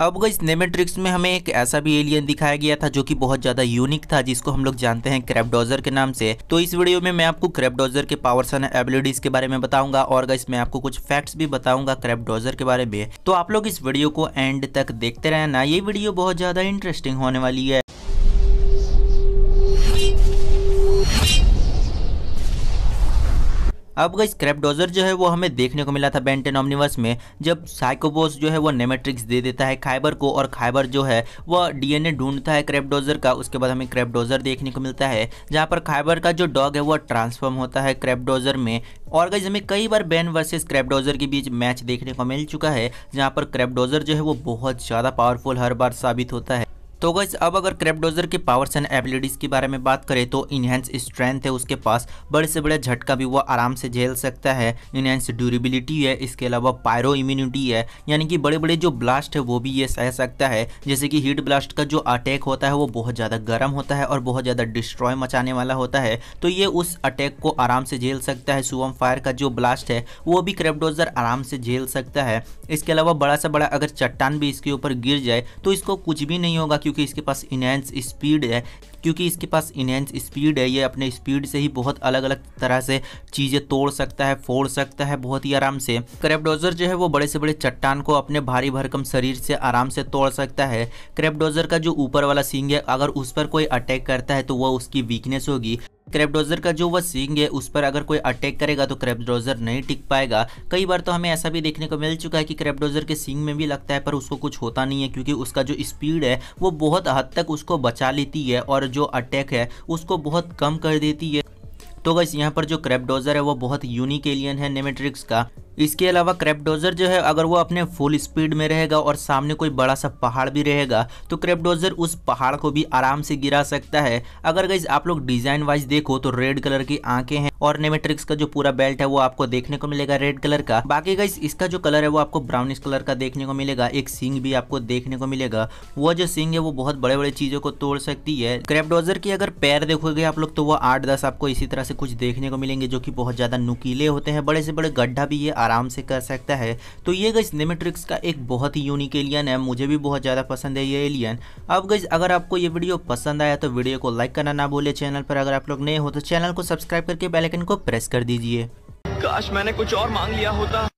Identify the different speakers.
Speaker 1: अब इस नेमेट्रिक्स में हमें एक ऐसा भी एलियन दिखाया गया था जो कि बहुत ज्यादा यूनिक था जिसको हम लोग जानते हैं क्रेपडोजर के नाम से तो इस वीडियो में मैं आपको क्रेपडोजर के पावर्स एंड एबिलिटीज के बारे में बताऊंगा और गई मैं आपको कुछ फैक्ट्स भी बताऊंगा क्रेपडोजर के बारे में तो आप लोग इस वीडियो को एंड तक देखते रहना ये वीडियो बहुत ज्यादा इंटरेस्टिंग होने वाली है अब गई स्क्रैप डोजर जो है वो हमें देखने को मिला था बेंटेन ऑमनिवर्स में जब साइकोबोस जो है वो नेमेट्रिक्स दे देता है खाइबर को और खाइबर जो है वह डीएनए ढूंढता है क्रैप डोजर का उसके बाद हमें क्रैप डोजर देखने को मिलता है जहाँ पर खाइबर का जो डॉग है वह ट्रांसफॉर्म होता है क्रैप डोजर में और गई हमें कई बार बैन वर्सेज क्रैप डोजर के बीच मैच देखने को मिल चुका है जहाँ पर क्रैप डोजर जो है वो बहुत ज़्यादा पावरफुल हर बार साबित होता है तो गैस अब अगर क्रेपडोजर के पावर्स एंड एबिलिटीज़ के बारे में बात करें तो इनहेंस स्ट्रेंथ है उसके पास बड़े से बड़े झटका भी वो आराम से झेल सकता है इनहेंस ड्यूरेबिलिटी है इसके अलावा पायरो इम्यूनिटी है यानी कि बड़े बड़े जो ब्लास्ट है वो भी ये सह सकता है जैसे कि हीट ब्लास्ट का जो अटैक होता है वो बहुत ज़्यादा गर्म होता है और बहुत ज़्यादा डिस्ट्रॉय मचाने वाला होता है तो ये उस अटैक को आराम से झेल सकता है सुवम फायर का जो ब्लास्ट है वो भी क्रेपडोजर आराम से झेल सकता है इसके अलावा बड़ा सा बड़ा अगर चट्टान भी इसके ऊपर गिर जाए तो इसको कुछ भी नहीं होगा क्योंकि इसके पास इनहेंस स्पीड है क्योंकि इसके पास इनहेंस स्पीड है ये अपने स्पीड से ही बहुत अलग अलग तरह से चीज़ें तोड़ सकता है फोड़ सकता है बहुत ही आराम से क्रेपडोजर जो है वो बड़े से बड़े चट्टान को अपने भारी भरकम शरीर से आराम से तोड़ सकता है क्रेपडोजर का जो ऊपर वाला सींग है अगर उस पर कोई अटैक करता है तो वह उसकी वीकनेस होगी क्रेपडोजर का जो वह सींग है उस पर अगर कोई अटैक करेगा तो क्रेपडोजर नहीं टिक पाएगा कई बार तो हमें ऐसा भी देखने को मिल चुका है कि क्रेपडोजर के सींग में भी लगता है पर उसको कुछ होता नहीं है क्योंकि उसका जो स्पीड है वो बहुत हद तक उसको बचा लेती है और जो अटैक है उसको बहुत कम कर देती है तो बस यहाँ पर जो क्रेपडोजर है वो बहुत यूनिक एलियन है नेमेट्रिक्स का इसके अलावा क्रेपडोजर जो है अगर वो अपने फुल स्पीड में रहेगा और सामने कोई बड़ा सा पहाड़ भी रहेगा तो क्रेपडोजर उस पहाड़ को भी आराम से गिरा सकता है अगर गई आप लोग डिजाइन वाइज देखो तो रेड कलर की आंखें हैं और नेमेट्रिक्स का जो पूरा बेल्ट है वो आपको देखने को मिलेगा रेड कलर का बाकी गई इसका जो कलर है वो आपको ब्राउनिश कलर का देखने को मिलेगा एक सिंग भी आपको देखने को मिलेगा वो जो सिंग है वो बहुत बड़े बड़े चीजों को तोड़ सकती है क्रेपडोजर की अगर पैर देखोगे आप लोग तो वो आठ दस आपको इसी तरह से कुछ देखने को मिलेंगे जो की बहुत ज्यादा नुकीले होते हैं बड़े से बड़े गड्ढा भी है आराम से कर सकता है तो ये गज नेमेट्रिक्स का एक बहुत ही यूनिक एलियन है मुझे भी बहुत ज़्यादा पसंद है ये एलियन अब गज अगर आपको ये वीडियो पसंद आया तो वीडियो को लाइक करना ना बोले चैनल पर अगर आप लोग नए हो तो चैनल को सब्सक्राइब करके बेलाइकन को प्रेस कर दीजिए काश मैंने कुछ और मांग लिया होता